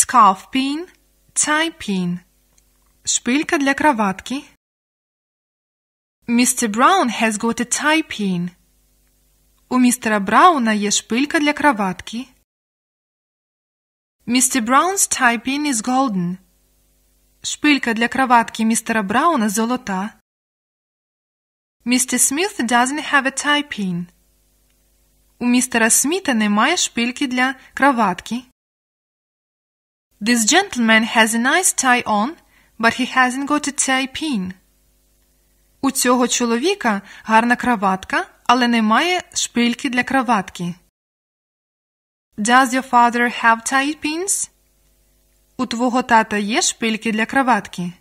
scarfpin, pin, шпилька для кроватки. Mr. Brown has got a tie pin. У містера Брауна є шпилька для кроватки. Mr. Brown's tie pin is golden. Шпилька для кроватки містера Брауна золота. Mr. Smith doesn't have a tie pin. У містера Сміта немає шпильки для кроватки. This gentleman has a nice tie on, but he hasn't got a tie pin. У цього чоловіка гарна краватка, але немає шпильки для краватки. Does your father have tie pins? У твого тата є шпильки для краватки?